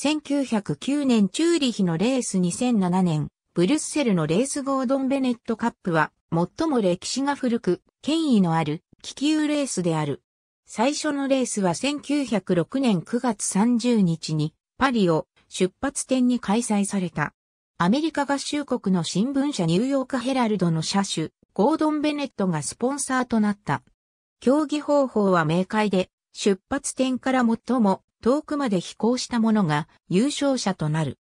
1909年チューリヒのレース2007年、ブリュッセルのレースゴードン・ベネットカップは、最も歴史が古く、権威のある、気球レースである。最初のレースは1906年9月30日に、パリを出発点に開催された。アメリカ合衆国の新聞社ニューヨークヘラルドの車種、ゴードン・ベネットがスポンサーとなった。競技方法は明快で、出発点から最も遠くまで飛行した者が優勝者となる。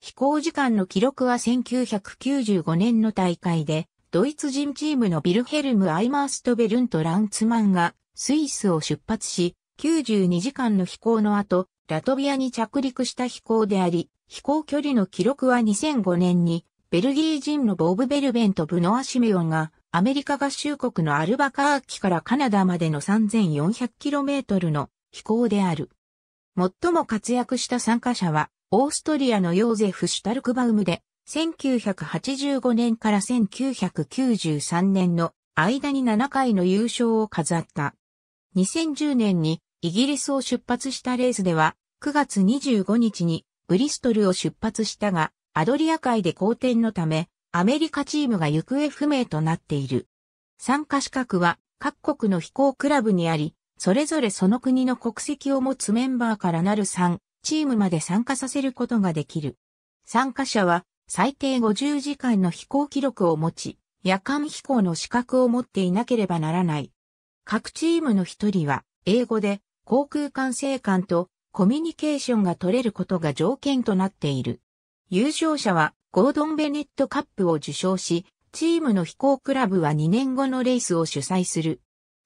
飛行時間の記録は1995年の大会で、ドイツ人チームのビルヘルム・アイマースト・ベルンとランツマンがスイスを出発し、92時間の飛行の後、ラトビアに着陸した飛行であり、飛行距離の記録は2005年に、ベルギー人のボブ・ベルベンとブノア・シメオンがアメリカ合衆国のアルバカーキからカナダまでの 3400km の飛行である。最も活躍した参加者は、オーストリアのヨーゼフ・シュタルクバウムで、1985年から1993年の間に7回の優勝を飾った。2010年にイギリスを出発したレースでは、9月25日にブリストルを出発したが、アドリア海で好転のため、アメリカチームが行方不明となっている。参加資格は各国の飛行クラブにあり、それぞれその国の国籍を持つメンバーからなる3チームまで参加させることができる。参加者は最低50時間の飛行記録を持ち、夜間飛行の資格を持っていなければならない。各チームの一人は英語で航空管制官とコミュニケーションが取れることが条件となっている。優勝者はゴードン・ベネットカップを受賞し、チームの飛行クラブは2年後のレースを主催する。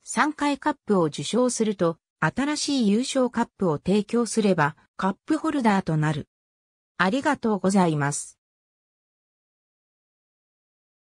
3回カップを受賞すると、新しい優勝カップを提供すれば、カップホルダーとなる。ありがとうございます。